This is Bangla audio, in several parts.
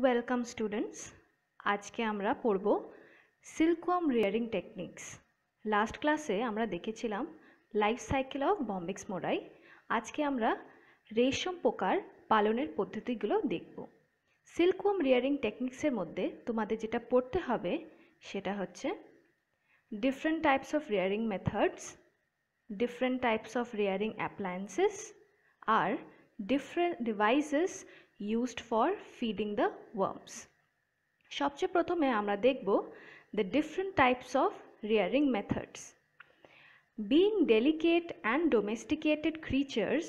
ওয়েলকাম স্টুডেন্টস আজকে আমরা পড়ব সিল্কওয়ার্ম রেয়ারিং টেকনিক্স লাস্ট ক্লাসে আমরা দেখেছিলাম life cycle of Bombyx mori আজকে আমরা রেশম পোকার পালনের পদ্ধতিগুলো দেখব সিল্কওয়ার্ম রেয়ারিং টেকনিক্সের মধ্যে তোমাদের যেটা পড়তে হবে সেটা হচ্ছে different types of rearing methods different types of rearing appliances আর different devices used for feeding the worms সবচেয়ে প্রথমে আমরা দেখব the different types of rearing methods being delicate and domesticated creatures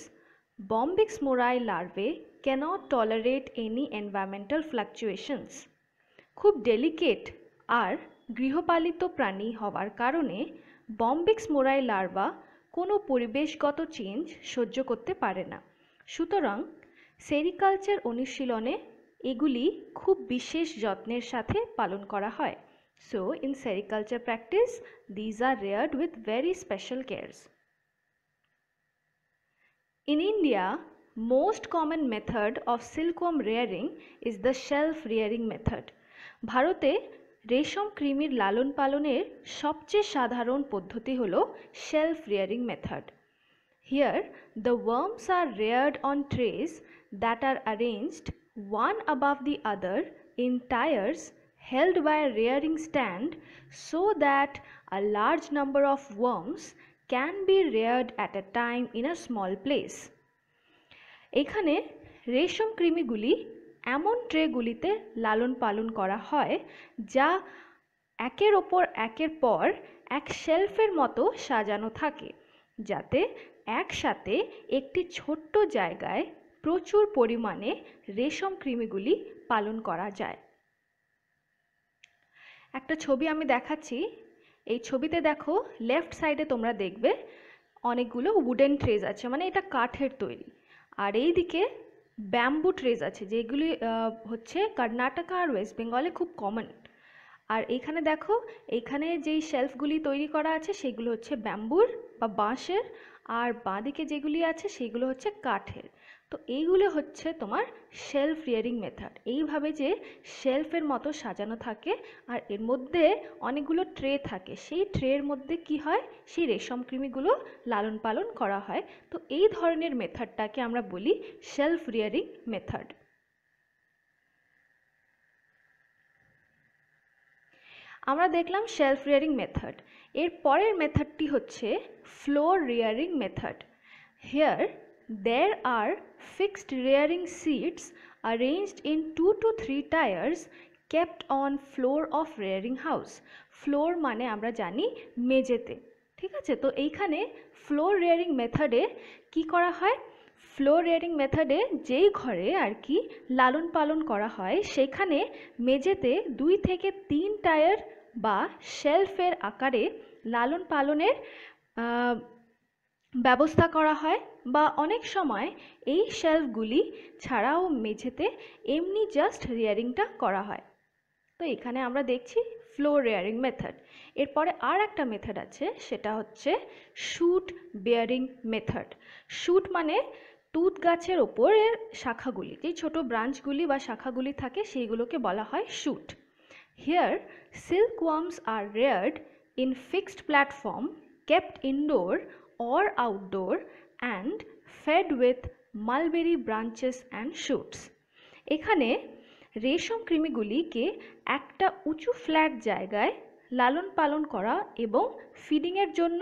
Bombyx mori larvae can't tolerate any environmental fluctuations খুব ডেলিকেট আর গৃহপালিত প্রাণী হওয়ার কারণে বম্বিক্স মোরাই লার্ভা কোনো পরিবেশগত চেঞ্জ সহ্য করতে পারে না সুতরাং সেরিকালচার অনুশীলনে এগুলি খুব বিশেষ যত্নের সাথে পালন করা হয় so in sericulture practice these are reared with very special cares in India most common method of silkworm rearing is the self rearing method ভারতে রেশম কৃমির লালন পালনের সবচেয়ে সাধারণ পদ্ধতি হল self rearing method here the worms are reared on trays that are arranged one above the other in tires held by a rearing stand so that a large number of worms can be reared at a time in a small place. এখানে রেশম কৃমিগুলি এমন ট্রেগুলিতে লালন পালন করা হয় যা একের ওপর একের পর এক শেলফের মতো সাজানো থাকে যাতে একসাথে একটি ছোট্ট জায়গায় প্রচুর পরিমাণে রেশম কৃমিগুলি পালন করা যায় একটা ছবি আমি দেখাচ্ছি এই ছবিতে দেখো লেফট সাইডে তোমরা দেখবে অনেকগুলো উডেন ট্রেজ আছে মানে এটা কাঠের তৈরি আর এই দিকে ব্যাম্বু ট্রেজ আছে যেগুলি হচ্ছে কর্ণাটকা আর ওয়েস্ট বেঙ্গলে খুব কমন আর এইখানে দেখো এইখানে যেই শেলফগুলি তৈরি করা আছে সেগুলো হচ্ছে ব্যাম্বুর বা বাঁশের আর বাঁদিকে যেগুলি আছে সেগুলো হচ্ছে কাঠের তো এইগুলো হচ্ছে তোমার সেলফ রিয়ারিং মেথড এইভাবে যে সেলফের মতো সাজানো থাকে আর এর মধ্যে অনেকগুলো ট্রে থাকে সেই ট্রের মধ্যে কি হয় সেই রেশম কৃমিগুলো লালন পালন করা হয় তো এই ধরনের মেথডটাকে আমরা বলি সেলফ রিয়ারিং মেথড আমরা দেখলাম সেলফ রিয়ারিং মেথড এর পরের মেথডটি হচ্ছে floor rearing method here There are fixed rearing seats arranged in 2 to 3 tiers kept on floor of rearing house. Floor মানে আমরা জানি মেঝেতে ঠিক আছে তো এইখানে ফ্লোর রেয়ারিং মেথডে কি করা হয় ফ্লোর রেয়ারিং মেথডে যেই ঘরে আর কি লালন পালন করা হয় সেখানে মেঝেতে দুই থেকে তিন টায়ার বা শেলফের আকারে লালন পালনের ব্যবস্থা করা হয় বা অনেক সময় এই শেলফগুলি ছাড়াও মেঝেতে এমনি জাস্ট রেয়ারিংটা করা হয় তো এখানে আমরা দেখছি ফ্লোর রেয়ারিং মেথড এরপরে আর একটা মেথড আছে সেটা হচ্ছে শুট বেয়ারিং মেথড শুট মানে তুত গাছের ওপরের শাখাগুলি যে ছোটো ব্রাঞ্চগুলি বা শাখাগুলি থাকে সেইগুলোকে বলা হয় shoot here worms are reared in fixed platform kept indoor or outdoor and fed with mulberry branches and shoots এখানে রেশম কৃমিগুলিকে একটা উঁচু ফ্ল্যাট জায়গায় লালন পালন করা এবং ফিডিংয়ের জন্য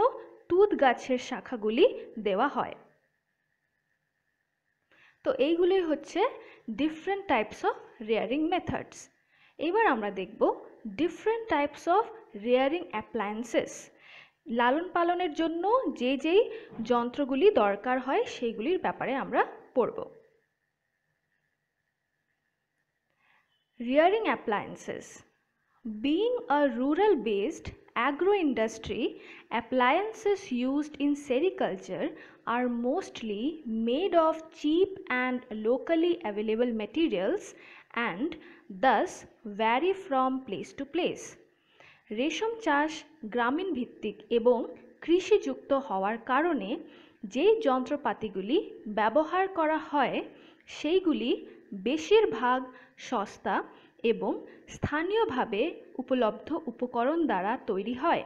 তুঁত গাছের শাখাগুলি দেওয়া হয় তো এইগুলি হচ্ছে different types of rearing methods এবার আমরা দেখব different types of rearing appliances লালন পালনের জন্য যে যেই যন্ত্রগুলি দরকার হয় সেইগুলির ব্যাপারে আমরা পড়ব rearing appliances. Being a rural based agro industry, appliances used in sericulture are mostly made of cheap and locally available materials and thus vary from place to place. রেশম চাষ গ্রামীণ ভিত্তিক এবং কৃষিযুক্ত হওয়ার কারণে যেই যন্ত্রপাতিগুলি ব্যবহার করা হয় সেইগুলি বেশিরভাগ সস্তা এবং স্থানীয়ভাবে উপলব্ধ উপকরণ দ্বারা তৈরি হয়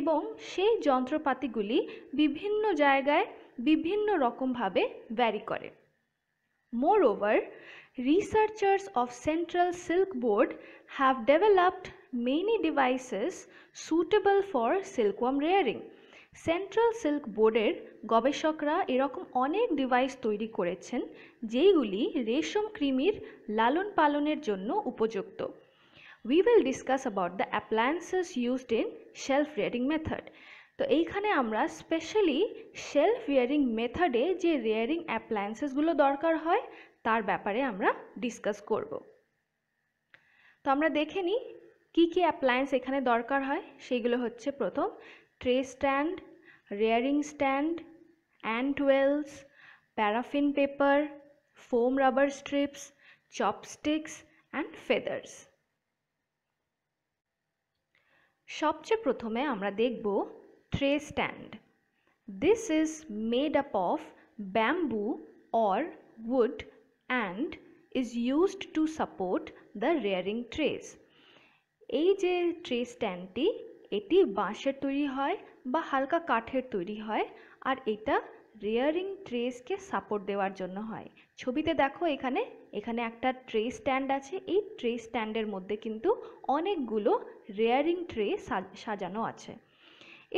এবং সেই যন্ত্রপাতিগুলি বিভিন্ন জায়গায় বিভিন্ন রকমভাবে ভ্যারি করে moreover Researchers of Central Silk Board have developed many devices suitable for silkworm rearing. Central silk বোর্ডের গবেষকরা এরকম অনেক ডিভাইস তৈরি করেছেন যেইগুলি রেশম কৃমির লালন পালনের জন্য উপযুক্ত we will discuss about the appliances used in shelf rearing method তো এইখানে আমরা স্পেশালি শেলফ রেয়ারিং মেথডে যে রেয়ারিং অ্যাপ্লায়েন্সেসগুলো দরকার হয় তার ব্যাপারে আমরা ডিসকাস করব তো আমরা দেখে নিই কী কী অ্যাপ্লায়েন্স এখানে দরকার হয় সেইগুলো হচ্ছে প্রথম tray stand rearing stand and towels paraffin paper foam rubber strips chopsticks and feathers সবচেয়ে প্রথমে আমরা দেখব tray stand this is made up of bamboo or wood and is used to support the rearing trays এই যে ট্রে স্ট্যান্ডটি এটি বাঁশের তৈরি হয় বা হালকা কাঠের তৈরি হয় আর এটা রেয়ারিং ট্রেসকে সাপোর্ট দেওয়ার জন্য হয় ছবিতে দেখো এখানে এখানে একটা ট্রে স্ট্যান্ড আছে এই ট্রে স্ট্যান্ডের মধ্যে কিন্তু অনেকগুলো রেয়ারিং ট্রে সাজানো আছে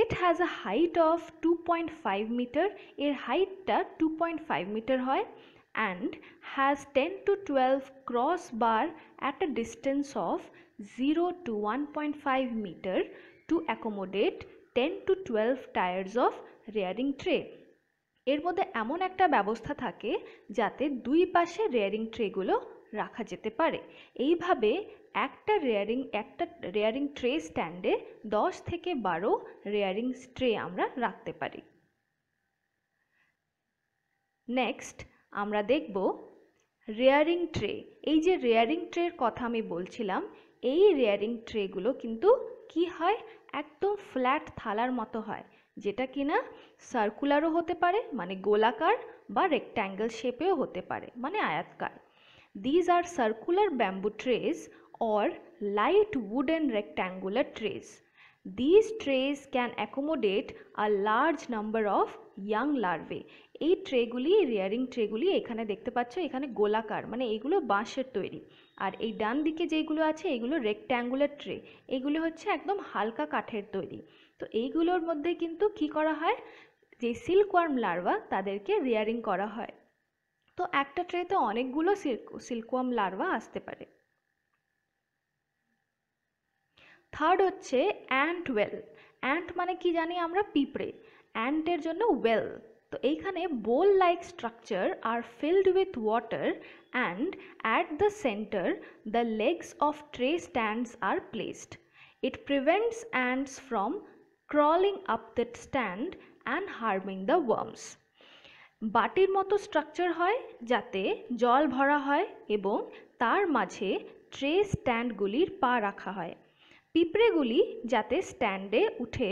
it has a height of two point five metre এর হাইটটা টু পয়েন্ট ফাইভ মিটার হয় and has 10 to 12 crossbar at a distance of 0 to 1.5 meter to accommodate 10 to 12 tires of rearing tray এর মধ্যে এমন একটা ব্যবস্থা থাকে যাতে দুই পাশে রেয়ারিং ট্রেগুলো রাখা যেতে পারে এইভাবে একটা রেয়ারিং একটা রেয়ারিং ট্রে স্ট্যান্ডে 10 থেকে বারো রেয়ারিং ট্রে আমরা রাখতে পারি নেক্সট আমরা দেখব রেয়ারিং ট্রে এই যে রেয়ারিং ট্রের কথা আমি বলছিলাম এই রেয়ারিং ট্রেগুলো কিন্তু কি হয় একদম ফ্ল্যাট থালার মতো হয় যেটা কিনা সার্কুলারও হতে পারে মানে গোলাকার বা রেক্ট্যাঙ্গেল শেপেও হতে পারে মানে আয়াতকার these are circular bamboo trays or light wooden rectangular trays these trays can accommodate a large number of young larvae এই ট্রেগুলি রেয়ারিং ট্রেগুলি এখানে দেখতে পাচ্ছ এখানে গোলাকার মানে এগুলো বাঁশের তৈরি আর এই ডান দিকে যেগুলো আছে এগুলো রেক্ট্যাঙ্গুলার ট্রে এগুলো হচ্ছে একদম হালকা কাঠের তৈরি তো এইগুলোর মধ্যে কিন্তু কি করা হয় যে সিল্কওয়ার্ম লার্ভা তাদেরকে রেয়ারিং করা হয় তো একটা ট্রেতে অনেকগুলো সিল্কওয়ার্ম লার্ভা আসতে পারে থার্ড হচ্ছে অ্যান্ট ওয়েল অ্যান্ট মানে কি জানি আমরা পিঁপড়ে অ্যান্টের জন্য ওয়েল তো এইখানে bowl like structure are filled with water and at the centre the legs of tray stands are placed it prevents ants from crawling up the stand and harming the worms বাটির মতো স্ট্রাকচার হয় যাতে জল ভরা হয় এবং তার মাঝে ট্রে স্ট্যান্ডগুলির পা রাখা হয় পিঁপড়েগুলি যাতে স্ট্যান্ডে উঠে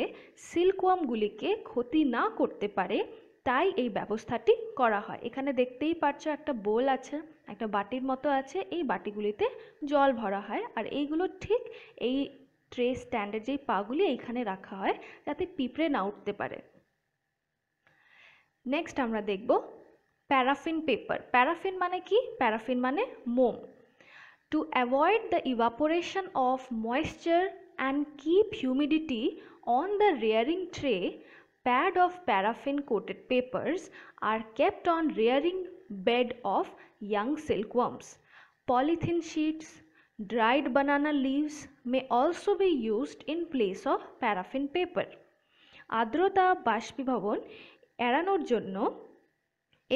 সিল্কওয়ামগুলিকে ক্ষতি না করতে পারে তাই এই ব্যবস্থাটি করা হয় এখানে দেখতেই পাচ্ছ একটা বোল আছে একটা বাটির মতো আছে এই বাটিগুলিতে জল ভরা হয় আর এইগুলো ঠিক এই ট্রে স্ট্যান্ডের যেই পাগুলি এইখানে রাখা হয় যাতে পিঁপড়ে না উঠতে পারে নেক্সট আমরা দেখব প্যারাফিন পেপার প্যারাফিন মানে কি প্যারাফিন মানে মোম to avoid the evaporation of moisture and keep humidity on the rearing tray pad of paraffin coated papers are kept on rearing bed of young silkworms. Polythene sheets, dried banana leaves may also be used in place of paraffin paper. আর্দ্রতা বাষ্পীভবন এড়ানোর জন্য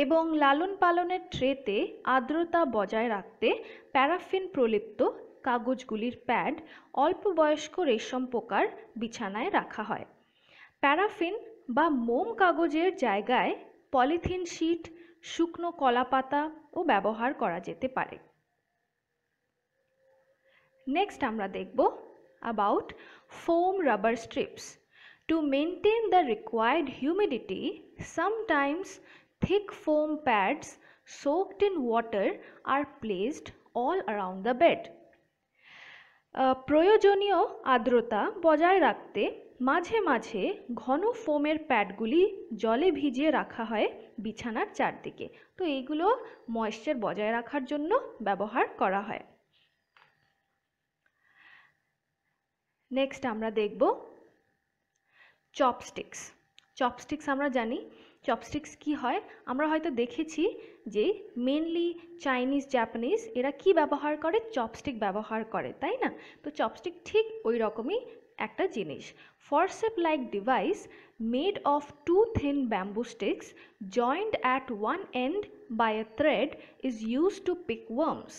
এবং লালন পালনের ট্রেতে আর্দ্রতা বজায় রাখতে প্যারাফিন প্রলিপ্ত কাগজগুলির প্যাড অল্প বয়স্ক রেশম পোকার বিছানায় রাখা হয় প্যারাফিন বা মোম কাগজের জায়গায় পলিথিন শিট শুকনো পাতা ও ব্যবহার করা যেতে পারে নেক্সট আমরা দেখব about foam rubber strips to maintain the required humidity sometimes thick foam pads soaked in water are placed all around the bed প্রয়োজনীয় আর্দ্রতা বজায় রাখতে মাঝে মাঝে ঘন ফোমের প্যাডগুলি জলে ভিজিয়ে রাখা হয় বিছানার চারদিকে তো এইগুলো ময়েশ্চার বজায় রাখার জন্য ব্যবহার করা হয় নেক্সট আমরা দেখব চপস্টিক্স চপস্টিক্স আমরা জানি চপস্টিক্স কি হয় আমরা হয়তো দেখেছি যে মেনলি চাইনিজ জাপানিজ এরা কি ব্যবহার করে চপস্টিক ব্যবহার করে তাই না তো চপস্টিক ঠিক ওই রকমই একটা জিনিস forcep like device made of two thin bamboo sticks joint at one end by a thread is use to pick worms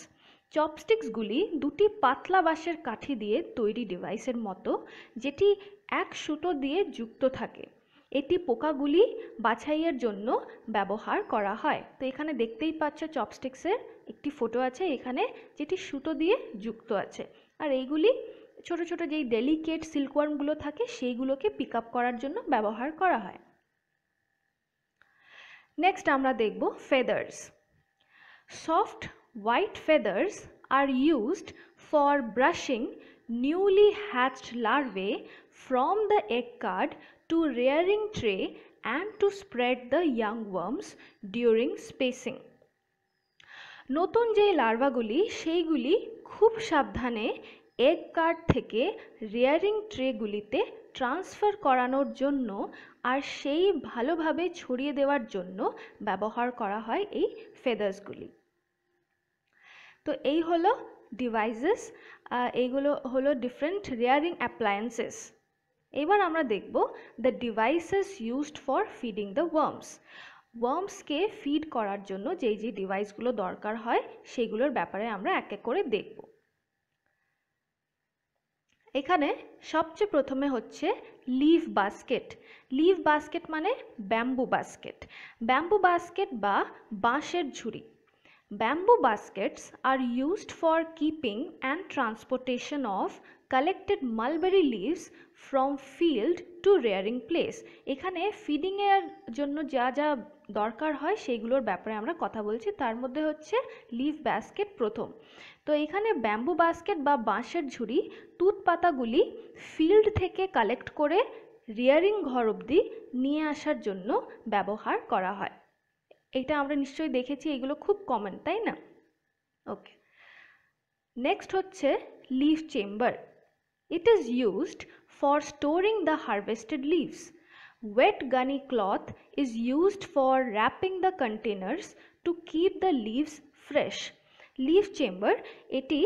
চপস্টিক্সগুলি দুটি পাতলা বাঁশের কাঠি দিয়ে তৈরি ডিভাইসের মতো যেটি এক সুতো দিয়ে যুক্ত থাকে এটি পোকাগুলি বাছাইয়ের জন্য ব্যবহার করা হয় তো এখানে দেখতেই পাচ্ছ চপস্টিক্সের একটি ফটো আছে এখানে যেটি সুতো দিয়ে যুক্ত আছে আর এইগুলি ছোট ছোট যেই ডেলিকেট সিল্কওয়ার্মগুলো থাকে সেইগুলোকে পিক আপ করার জন্য ব্যবহার করা হয় নেক্সট আমরা দেখব feathers soft white feathers are used for brushing newly hatched larvae from the egg card to rearing tray and to spread the young worms during spacing নতুন যেই লার্ভাগুলি সেইগুলি খুব সাবধানে এগ কার্ড থেকে রেয়ারিং ট্রেগুলিতে ট্রান্সফার করানোর জন্য আর সেই ভালোভাবে ছড়িয়ে দেওয়ার জন্য ব্যবহার করা হয় এই ফেদার্সগুলি তো এই হলো ডিভাইসেস এইগুলো হলো ডিফারেন্ট রেয়ারিং অ্যাপ্লায়েন্সেস এবার আমরা দেখব the devices used for feeding the worms ওয়ার্মসকে ফিড করার জন্য যেই যে ডিভাইসগুলো দরকার হয় সেগুলোর ব্যাপারে আমরা এক এক করে দেখবো এখানে সবচেয়ে প্রথমে হচ্ছে লিভ বাস্কেট লিভ বাস্কেট মানে ব্যাম্বু বাস্কেট ব্যাম্বু বাস্কেট বা বাঁশের ঝুড়ি bamboo baskets are used for keeping and transportation of collected mulberry leaves from field to rearing place এখানে ফিডিংয়ের জন্য যা যা দরকার হয় সেইগুলোর ব্যাপারে আমরা কথা বলছি তার মধ্যে হচ্ছে লিভ বাস্কেট প্রথম তো এখানে ব্যাম্বু বাস্কেট বা বাঁশের ঝুড়ি তুত পাতাগুলি ফিল্ড থেকে কালেক্ট করে রিয়ারিং ঘর অবধি নিয়ে আসার জন্য ব্যবহার করা হয় এটা আমরা নিশ্চয়ই দেখেছি এগুলো খুব কমন তাই না ওকে নেক্সট হচ্ছে leaf chamber it is used for storing the harvested leaves wet gunny cloth is used for wrapping the containers to keep the leaves fresh leaf chamber এটি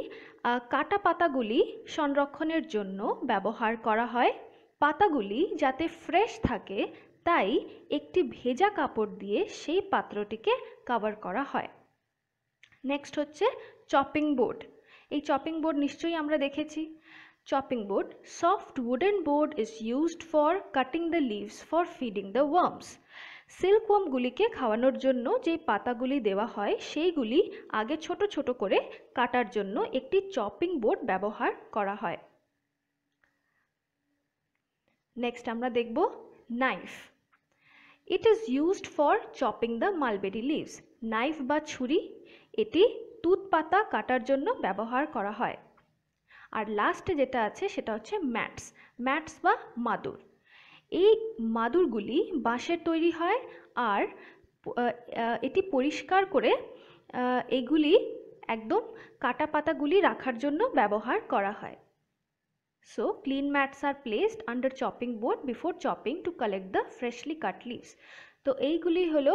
কাটা পাতাগুলি সংরক্ষণের জন্য ব্যবহার করা হয় পাতাগুলি যাতে ফ্রেশ থাকে তাই একটি ভেজা কাপড় দিয়ে সেই পাত্রটিকে কভার করা হয় নেক্সট হচ্ছে চপিং বোর্ড এই চপিং বোর্ড নিশ্চয়ই আমরা দেখেছি chopping board soft wooden board is used for cutting the leaves for feeding the worms সিল্কওয়ার্মগুলিকে খাওয়ানোর জন্য যে পাতাগুলি দেওয়া হয় সেইগুলি আগে ছোট ছোট করে কাটার জন্য একটি চপিং বোর্ড ব্যবহার করা হয় নেক্সট আমরা দেখব knife it is used for chopping the mulberry leaves knife বা ছুরি এটি তুত পাতা কাটার জন্য ব্যবহার করা হয় আর লাস্টে যেটা আছে সেটা হচ্ছে ম্যাটস ম্যাটস বা মাদুর এই মাদুরগুলি বাঁশের তৈরি হয় আর এটি পরিষ্কার করে এগুলি একদম কাটা পাতাগুলি রাখার জন্য ব্যবহার করা হয় so clean mats are placed under chopping board before chopping to collect the freshly cut leaves তো এইগুলি হলো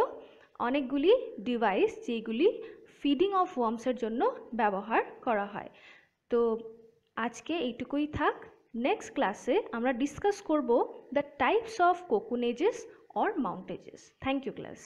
অনেকগুলি ডিভাইস যেগুলি ফিডিং অফ ওয়ার্মসের জন্য ব্যবহার করা হয় তো আজকে এইটুকুই থাক নেক্সট ক্লাসে আমরা ডিসকাস করব the types of cocoonages or mountages thank you class